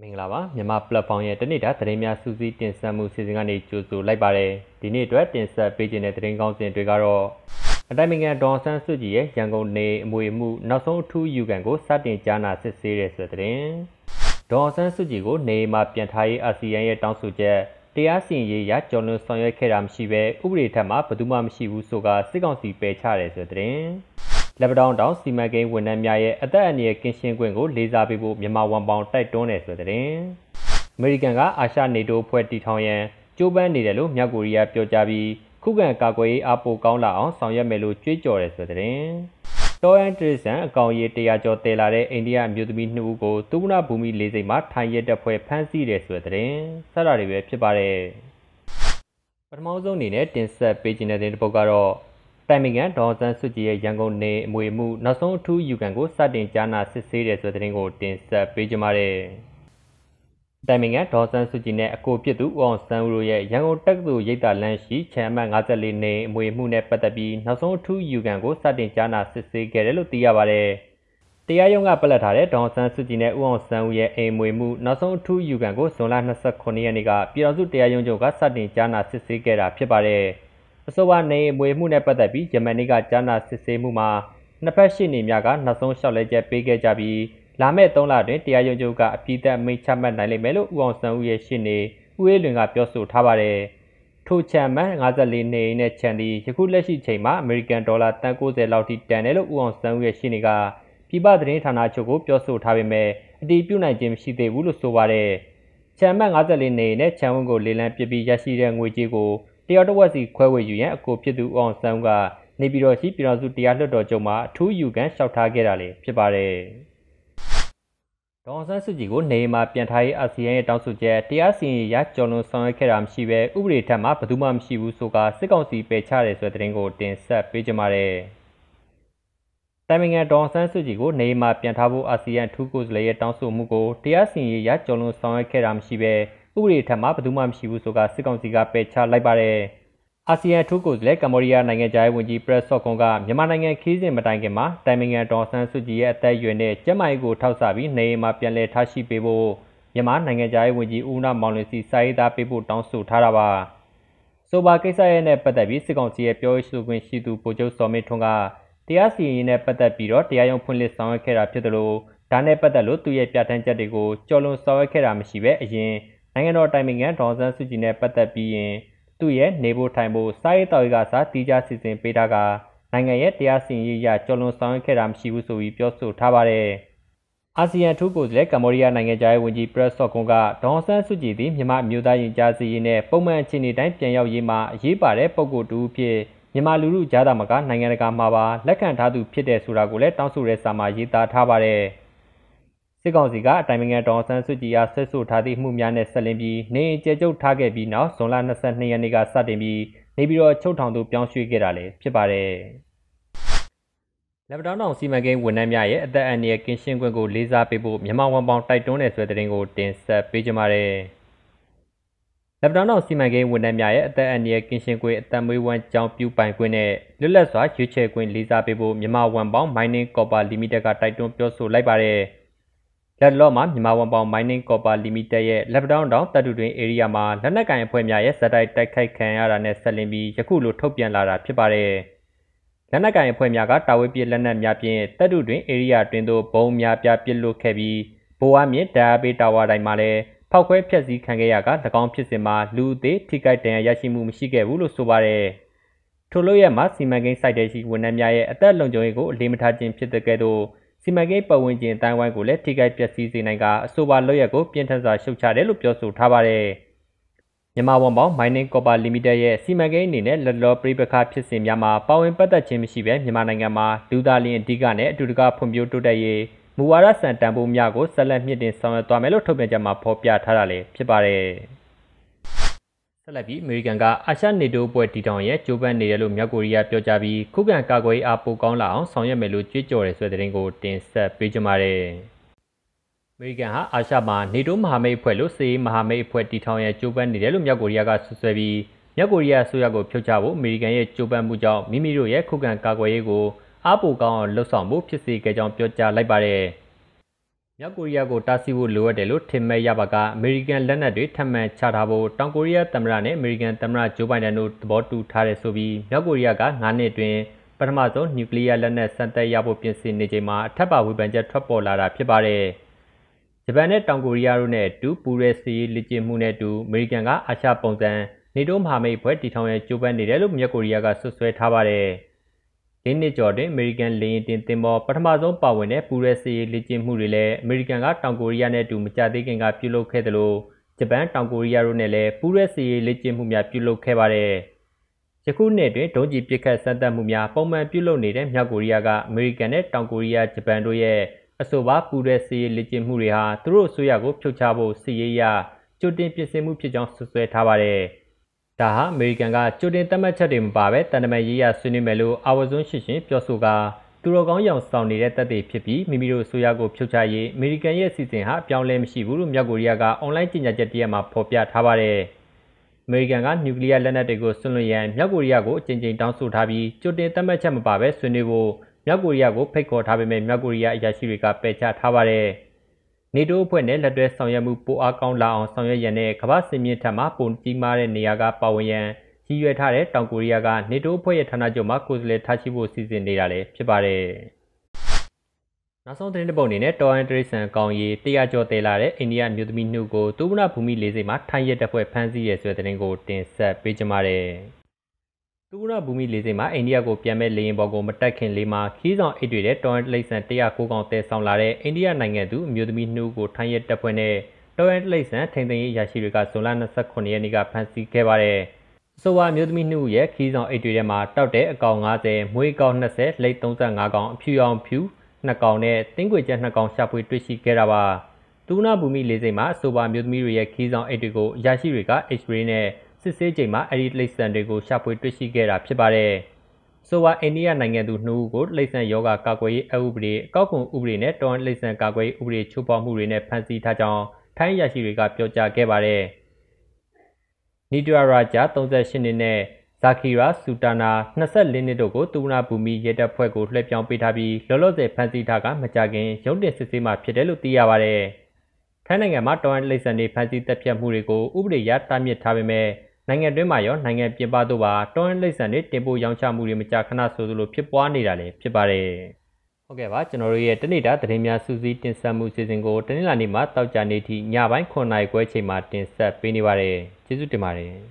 မင်္ဂလာပါမြန်မာ platform ရဲ့တနေ့တာသတင်းများစူးစီးတင်ဆက်မှုစီစဉ်ကနေကြိုဆိုလိုက်ပါတယ်ဒီနေ့အတွက်တင်ဆက်ပေးခြင်းတဲ့သတင်းကောင်းစဉ်တွေကတော့အတိုင်းနိုင်ငံဒေါ်ဆန်းစုကြည်ရဲ့ရန်ကုန်နေအမွေမှု နောက်ဆုံးအထူးယူကန်ကို စတင်ကြားနာစစ်ဆေးတဲ့ဆိုတဲ့သတင်းဒေါ်ဆန်းစုကြည်ကိုနေမှာပြန်ထားရေးအာဆီယံရဲ့တောင်းဆိုချက်တရားစီရင်ရေးရကျော်လွန်ဆောင်ရွက်ခဲ့တာမရှိဘဲဥပဒေထက်မှဘယ်သူမှမရှိဘူးဆိုကစစ်ကောင်စီပယ်ချတယ်ဆိုတဲ့သတင်းလက်ပတောင်းတောင်စီမံကိန်းဝန်ထမ်းများရဲ့အသက်အန္တရာယ်ကင်းရှင်းခွင့်ကိုလေးစားပေးဖို့မြန်မာဝန်ပေါင်းတိုက်တွန်းတယ်ဆိုတဲ့တင်အမေရိကန်ကအာရှနေတိုအဖွဲ့တည်ထောင်ရန်ကြိုးပမ်းနေတယ်လို့မြောက်ကိုရီးယားပြောကြားပြီးခုခံကာကွယ်ရေးအပိုကောင်းလာအောင်ဆောင်ရွက်မယ်လို့ကြွေးကြော်တယ်ဆိုတဲ့တင်တော်ရန်တရစ်ဆန်အကောင်ရေတရာကျော်တည်လာတဲ့အိန္ဒိယမြို့သမီးနှစ်ဦးကိုသုဝနာဘူမိလေးစိတ်မှာထိုင်ရက်တပ်ဖွဲ့ဖမ်းဆီးတယ်ဆိုတဲ့တင်ဆက်တာတွေပဲဖြစ်ပါတယ်ပထမဆုံးအနေနဲ့တင်ဆက်ပေးခြင်းတဲ့တဲ့ပုတ်ကတော့တိုင်မင်ကန်ဒေါ်စန်းစုကြည်ရဲ့ရန်ကုန်နေအမွေမှုနောက်ဆုံးအထူးယူကန်ကိုစတင်ကြားနာစစ်ဆေးတယ်ဆိုတဲ့သတင်းကိုတင်ဆက်ပေးကြပါမယ်။တိုင်မင်ကန်ဒေါ်စန်းစုကြည်နဲ့အကိုပြစ်သူဦးအောင်စန်းဦးတို့ရဲ့ရန်ကုန်တက္ကသိုလ်ရိပ်သာလမ်းရှိချန်အမတ်54နေအမွေမှုနဲ့ပတ်သက်ပြီးနောက်ဆုံးအထူးယူကန်ကိုစတင်ကြားနာစစ်ဆေးခဲ့တယ်လို့သိရပါတယ်။တရားရုံးကပလတ်ထားတဲ့ဒေါ်စန်းစုကြည်နဲ့ဦးအောင်စန်းဦးရဲ့အိမ်မွေမှု နောက်ဆုံးအထူးယူကန်ကိုဇွန်လ29ရက်နေ့ကပြည်တော်စုတရားရုံးချုပ်ကစတင်ကြားနာစစ်ဆေးခဲ့တာဖြစ်ပါတယ်။အဆိုပါနေအမွေမှုနဲ့ပတ်သက်ပြီးယမန်နေ့ကကြားနာစစ်ဆေးမှုမှာနှစ်ဖက်ရှိနေများကနောက်ဆုံးလျှောက်လဲချက်ပေးခဲ့ကြပြီးလာမယ့်3လတွင်တရားရုံးချုပ်ကအပြစ်သက်မိန့်ချမှတ်နိုင်လိမ့်မယ်လို့ဦးအောင်ဆန်းဦးရဲ့ရှင်းနေဦးအေးလွင်ကပြောဆိုထားပါတယ်။ထိုချန်မှန်54နေအိမ်နဲ့ချန်သည်ယခုလက်ရှိချိန်မှာအမေရိကန်ဒေါ်လာ390လောက်ထိတန်တယ်လို့ဦးအောင်ဆန်းဦးရဲ့ရှင်းနေကပြည်ပသတင်းဌာနချုပ်ကိုပြောဆိုထားပေမဲ့အတည်ပြုနိုင်ခြင်းမရှိသေးဘူးလို့ဆိုပါတယ်။ချန်မှန်54နေအိမ်နဲ့ချန်ဝန်ကိုလေလံပစ်ပြီးရရှိတဲ့ငွေကြေးကိုတယောက်တစ်ဝက်စီခွဲဝေယူရန်အကိုဖြစ်သူဦးအောင်ဆန်းကနေပြည်တော်ရှိ ပြည်တော်စုတရားလွှတ်တော်ချုပ်မှာအထူးယူကန်လျှောက်ထားခဲ့တာလည်းဖြစ်ပါတယ်။ဒေါ်ဆန်းစုကြည်ကိုနေမှာပြန်ထားရေးအာဆီယံရဲ့တောင်းဆိုချက်တရားစီရင်ရကျော်လွန်ဆောင်ရွက်ခဲ့တာမရှိဘဲဥပဒေထက်မှဘယ်သူမှမရှိဘူးဆိုကစစ်ကောင်စီပယ်ချတယ်ဆိုတဲ့သတင်းကိုတင်ဆက်ပေးကြပါမယ်။တိုင်မင်ငံဒေါ်ဆန်းစုကြည်ကိုနေမှာပြန်ထားဖို့အာဆီယံထူးကိုယ်စားလှယ်ရဲ့တောင်းဆိုမှုကိုတရားစီရင်ရကျော်လွန်ဆောင်ရွက်ခဲ့တာမရှိဘဲဥပဒေထက်မှဘယ်သူမှမရှိဘူးဆိုတာစစ်ကောင်စီကပယ်ချလိုက်ပါတယ်။အာဆီယံထိုးကိုယ်စားလှယ်ကမ္ဘောဒီးယားနိုင်ငံသားဝန်ကြီးပရက်ဆော့ကွန်ကမြန်မာနိုင်ငံခီးစဉ်မတိုင်ခင်မှာတိုင်မင်ငံဒေါ်ဆန်းစုကြည်ရဲ့အသက်အရွယ်နဲ့ကျန်းမာရေးကိုထောက်ဆပြီးနေအိမ်မှာပြန်လည်ထားရှိပေးဖို့မြန်မာနိုင်ငံသားဝန်ကြီးဦးနာမောင်လင်စီစာရေးသားပေးဖို့တောင်းဆိုထားတာပါ။ဆိုပါကိစ္စရဲ့နဲ့ပတ်သက်ပြီးစစ်ကောင်စီရဲ့ပြောရေးဆိုခွင့်ရှိသူဗိုလ်ချုပ်စောမင်းထွန်းကတရားစီရင်ရေးနဲ့ပတ်သက်ပြီးတော့တရားရုံးဖွင့်လှစ်ဆောင်ရွက်ခဲ့တာဖြစ်တယ်လို့ဒါနဲ့ပတ်သက်လို့သူရဲ့ပြဋ္ဌာန်းချက်တွေကိုကြော်လွန်ဆောင်ရွက်ခဲ့တာမရှိပဲအရင်နိုင်ငံတော်တိုင်ပင်ခံဒေါ်စန်းစုကြည်နဲ့ပတ်သက်ပြီးရင်သူ့ရဲ့နေဖို့ထိုင်ဖို့စားရေးတောက်ရေးကစားတီးခြားစီစဉ်ပေးတာကနိုင်ငံရဲ့တရားစီရင်ရေးအရကျော်လွန်ဆောင်ရွက်ခဲ့တာမရှိဘူးဆိုပြီးပြောဆိုထားပါတယ်။အာဆီယံထူးကိုယ်စားလှယ်ကမ္ဘောဒီးယားနိုင်ငံသားရဲ့ဝန်ကြီးပရက်ဆော့ကွန်ကဒေါ်ဆန်းစုကြည်သည်မြန်မာမျိုးသားရင်ကြားစီရေးနဲ့ပုံမှန်အခြေအနေတိုင်းပြန်ရောက်ရေးမှာအရေးပါတဲ့ပုံကိုယ်တူဖြစ်မြန်မာလူမှုကြားသာမကနိုင်ငံတကာမှာပါလက်ခံထားသူဖြစ်တဲ့ဆိုတာကိုလည်းတောင်းဆိုတဲ့စာမှာရေးသားထားပါတယ်။စစ်ကောင်စီကအတိုင်ပင်ခံတော်ဆန်းစုကြည်အားဆက်ဆိုထားသည့်မှုများနဲ့ဆက်လင်းပြီးနေအကျဲကျုပ်ထားခဲ့ပြီးနောက်ဇွန်လ22ရက်နေ့ကစတင်ပြီးနေပြည်တော်ချုပ်ထောင်သို့ပြောင်းရွှေ့ခဲ့တာလည်းဖြစ်ပါတယ်။လက်ပတောင်းတောင်စီမံကိန်းဝန်ထမ်းများရဲ့အသက်အန္တရာယ်ကင်းရှင်းခွင့်ကိုလေးစားပေးဖို့မြန်မာဝန်ပေါင်းတိုက်တွန်းတဲ့ဆွေးသတင်းကိုတင်ဆက်ပေးကြပါမယ်။လက်ပတောင်းတောင်စီမံကိန်းဝန်ထမ်းများရဲ့အသက်အန္တရာယ်ကင်းရှင်းခွင့်အသက်မွေးဝမ်းကြောင်းပြုပိုင်ခွင့်နဲ့လွတ်လပ်စွာရွေးချယ်ခွင့်လေးစားပေးဖို့မြန်မာဝန်ပေါင်း Mining Copper Limited ကတိုက်တွန်းပြောဆိုလိုက်ပါတယ်။လက်လော့မှာမြန်မာဝန်ပေါင် Mining Copper Limited ရဲ့ Lapdown တောင်တပ်တူတွင် area မှာ လက်နက်ကင်အဖွဲ့များရဲ့ဇက်တိုက်တိုက်ခိုက်ခံရတာနဲ့ဆက်လင်းပြီးယခုလိုထုတ်ပြန်လာတာဖြစ်ပါတယ်။လက်နက်ကင်အဖွဲ့များကတာဝေးပြစ်လက်နက်များဖြင့်တပ်တူတွင် area တွင်သို့ဘုံများပြပစ်လွတ်ခဲ့ပြီးဘိုးအားမြင့်ဒါယာဘေးတာဝါတိုင်းမှာလည်းဖောက်ခွဲဖျက်ဆီးခံခဲ့ရက၎င်းဖြစ်စဉ်မှာလူအသေးထိခိုက်ဒဏ်ရာရရှိမှုမရှိခဲ့ဘူးလို့ဆိုပါတယ်။ထို့လို့ရမှာစီမံကိန်းစိုက်တဲ့ရှိဝန်ထမ်းများရဲ့အသက်လုံခြုံရေးကိုအလေးမထားခြင်းဖြစ်တဲ့ကဲ့သို့စီမံကိန်းပတ်ဝန်းကျင်အတိုင်းဝိုင်းကိုလည်းထိခိုက်ပျက်စီးစေနိုင်ကာအဆိုပါလုပ်ရက်ကိုပြင်းထန်စွာရှုတ်ချတယ်လို့ပြောဆိုထားပါတယ်။မြန်မာဝန်ပေါင်း Mining Copper Limited ရဲ့စီမံကိန်းအနေနဲ့လက်လောပြိပခါဖြစ်စဉ်များမှာပါဝင်ပတ်သက်ခြင်းမရှိဘဲမြန်မာနိုင်ငံမှာလူသားလျင်အဓိကနဲ့အတူတကဖွံ့ဖြိုးတိုးတက်ရေးမူဝါဒစံတန်ဖိုးများကိုဆက်လက်မြင့်တင်ဆောင်ရွက်သွားမယ်လို့ထုတ်ပြန်ကြမှာဖော်ပြထားတာလည်းဖြစ်ပါတယ်။ဆက်လက်ပြီးအမေရိကန်ကအာရှနေတိုးပွဲတည်ထောင်ရဲ့ကြိုးပမ်းနေတယ်လို့မြောက်ကိုရီးယားပြောကြားပြီးခုခံကာကွယ်အားပိုကောင်းလာအောင်ဆောင်ရွက်မယ်လို့ကြွေးကြော်တယ်ဆိုတဲ့သတင်းကိုတင်ဆက်ပေးကြပါမယ်။အမေရိကန်ဟာအာရှမှာနေတိုးမဟာမိတ်အဖွဲ့လို့စီမဟာမိတ်အဖွဲ့တည်ထောင်ရဲ့ကြိုးပမ်းနေတယ်လို့မြောက်ကိုရီးယားကဆွဆွဲပြီးမြောက်ကိုရီးယားအစိုးရကိုဖြုတ်ချဖို့အမေရိကန်ရဲ့ကြိုးပမ်းမှုကြောင့်မိမိတို့ရဲ့ခုခံကာကွယ်ရေးကိုအားပိုကောင်းအောင်လှုပ်ဆောင်ဖို့ဖြစ်စေခဲ့ကြောင်းပြောကြားလိုက်ပါတယ်။မြောက်ကိုရီးယားကိုတားဆီးဖို့လိုအပ်တယ်လို့ထင်မဲ့ရပါကအမေရိကန်လက်နက်တွေထပ်မံချထားဖို့တောင်ကိုရီးယားသမ္မတနဲ့အမေရိကန်သမ္မတဂျိုးဘိုင်ဒန်တို့သဘောတူထားတယ်ဆိုပြီးမြောက်ကိုရီးယားက9နှစ်အတွင်းပထမဆုံးနျူကလ িয়ার လက်နက်စမ်းသပ်ရဖို့ပြင်ဆင်နေချိန်မှာအထက်ပါဝေဖန်ချက်ထွက်ပေါ်လာတာဖြစ်ပါတယ်။ဂျပန်နဲ့တောင်ကိုရီးယားတို့နဲ့အတူပူရဲစီလေ့ကျင့်မှုနဲ့အတူအမေရိကန်ကအာရှပုံစံနေတိုးမဟာမိတ်ဘွဲ့တီထောင်ရဲ့ကြိုးပမ်းနေတယ်လို့မြောက်ကိုရီးယားကဆွဆွဲထားပါတယ်။၄နှစ်ကျော်တွင်အမေရိကန်လေယာဉ်တင်သင်္ဘောပထမဆုံးပါဝင်တဲ့ပူရဲစီရေးလေ့ကျင့်မှုတွေလည်းအမေရိကန်ကတောင်ကိုရီးယားနဲ့အတူမကြသေးခင်ကပြုလုပ်ခဲ့သလိုဂျပန်တောင်ကိုရီးယားတို့နဲ့လည်းပူရဲစီရေးလေ့ကျင့်မှုများပြုလုပ်ခဲ့ပါတယ်။ယခုနှစ်တွင်ဒုံးကျည်ပစ်ခတ်စမ်းသပ်မှုများပုံမှန်ပြုလုပ်နေတဲ့မြောက်ကိုရီးယားကအမေရိကန်နဲ့တောင်ကိုရီးယားဂျပန်တို့ရဲ့အဆိုပါပူရဲစီရေးလေ့ကျင့်မှုတွေဟာသူတို့အစိုးရကိုဖြုတ်ချဖို့စီရေးရကြိုတင်ပြင်ဆင်မှုဖြစ်ကြောင်းဆွဆွဲထားပါတယ်။ဒါဟာအမေရိကန်ကကြိုတင်သတ်မှတ်ချက်တွေမပါဘဲတန်တမာရေးရဆွေးနွေးမယ်လို့အာဝဇွန်းရှင်းရှင်းပြောဆိုကသူတော်ကောင်းရောင်ဆောင်နေတဲ့တပ်တွေဖြစ်ပြီးမိမိတို့အစိုးရကိုဖြုတ်ချရေးအမေရိကန်ရဲ့အစီအစဉ်ဟာပြောင်းလဲမရှိဘူးလို့မြောက်ကိုရီးယားကအွန်လိုင်းကြေညာချက်တရက်မှာဖော်ပြထားပါတယ်။အမေရိကန်ကနျူကလ িয়ার လက်နက်တွေကိုဆွန့်လွှတ်ရန်မြောက်ကိုရီးယားကိုအကြိမ်ကြိမ်တောင်းဆိုထားပြီးကြိုတင်သတ်မှတ်ချက်မပါဘဲဆွေးနွေးဖို့မြောက်ကိုရီးယားကိုဖိတ်ခေါ်ထားပေမဲ့မြောက်ကိုရီးယားအရာရှိတွေကပယ်ချထားပါတယ်။နေတိုးအဖွဲ့နဲ့လက်တွဲဆောင်ရွက်မှုပိုအားကောင်းလာအောင်ဆောင်ရွက်ရန်နဲ့ကမ္ဘာစင်မြင့်ထက်မှပုံကြီးမားတဲ့နေရာကပါဝင်ရန်ရည်ရွယ်ထားတဲ့တောင်ကိုရီးယားကနေတိုးအဖွဲ့ရဲ့ဌာနချုပ်မှာကိုယ်စားလှယ်ထားရှိဖို့စီစဉ်နေတာလည်းဖြစ်ပါတယ်။နောက်ဆုံးသတင်းတစ်ပုဒ်အနေနဲ့တော်အန်တရိဆန်အကောင်ကြီးတရားကျော်တည်လာတဲ့အိန္ဒိယမြို့သမီးနှုတ်ကိုသုဘနာဘူမိလေးစိတ်မှာထိုင်းရက်တပ်ဖွဲ့ဖမ်းဆီးရဲဆိုတဲ့သတင်းကိုတင်ဆက်ပေးကြပါမယ်။တူရဘူမိလေးစိမ်းမှာအိန္ဒိယကိုပြန်မဲ့လေယာဉ်ပေါ်ကိုမတက်ခင်လေးမှာခီးဆောင်အိတ်တွေနဲ့တော်ရန်တလိဆန်109ကောင်တဲဆောင်လာတဲ့အိန္ဒိယနိုင်ငံသူအမျိုးသမီးနှူးကိုထိုင်းရဲတပ်ဖွဲ့နဲ့တော်ရန်တလိဆန်ထိန်သိမ်းရေးရရှိတွေကဇွန်လ29ရက်နေ့ကဖမ်းဆီးခဲ့ပါတယ်။အဆိုပါအမျိုးသမီးနှူးရဲ့ခီးဆောင်အိတ်တွေထဲမှာတောက်တဲ့အကောင်90၊မွေးကောင်20၊လိတ်35ကောင်အဖြူရောင်ဖြူ2ကောင်နဲ့တင်းခွေကျက်2ကောင်ရှာဖွေတွေ့ရှိခဲ့တာပါ။တူနာဘူမိလေးစိမ်းမှာအဆိုပါအမျိုးသမီးတွေရဲ့ခီးဆောင်အိတ်တွေကိုရရှိတွေက X-ray နဲ့စစ်ဆေးချိန်မှာအဲဒီလိပ်ဆန်တွေကိုရှာဖွေ တွေ့ရှိခဲ့တာဖြစ်ပါတယ်။ဆိုဝါအိန္ဒိယနိုင်ငံသူနှူးကို လိပ်ဆန်ယောဂကာကွယ်ရေးအဥပဒေအကောက်ခွန်ဥပဒေနဲ့တော်လိပ်ဆန်ကာကွယ်ရေးဥပဒေချိုးဖောက်မှုတွေနဲ့ဖမ်းဆီးထားကြောင်းထိုင်းရရှိတွေကပြောကြားခဲ့ပါတယ်။နီတရာရာဂျာ38နှစ်နဲ့ဇာခီရာဆူတာနာ24နှစ်တို့ကိုတူနာဘူမီရဲတပ်ဖွဲ့ကိုလွှဲပြောင်းပေးထားပြီးလောလောဆယ်ဖမ်းဆီးထားကမကြခင်ရုံးတင်စစ်ဆေးမှဖြစ်တယ်လို့သိရပါတယ်။ထိုင်းနိုင်ငံမှာတော်ရန်လိပ်စံတွေဖမ်းဆီးတပ်ဖြတ်မှုတွေကိုဥပဒေအရတားမြစ်ထားပေမဲ့နိုင်ငံတွင်းမှာရောနိုင်ငံပြင်ပသို့ပါတွန်းလိပ်ဆန်တွေတင်ပို့ရောင်းချမှုတွေမကြာခဏဆိုသလိုဖြစ်ပွားနေတာလည်းဖြစ်ပါတယ်။ဟုတ်ကဲ့ပါကျွန်တော်တို့ရဲ့တနေ့တာသတင်းများစူးစီးတင်ဆက်မှုစီစဉ်ကိုတနင်္လာနေ့မှာတောက်ကြနေ့ထိညပိုင်း9:00ခွဲချိန်မှာတင်ဆက်ပေးနေပါတယ်။ကျေးဇူးတင်ပါတယ်။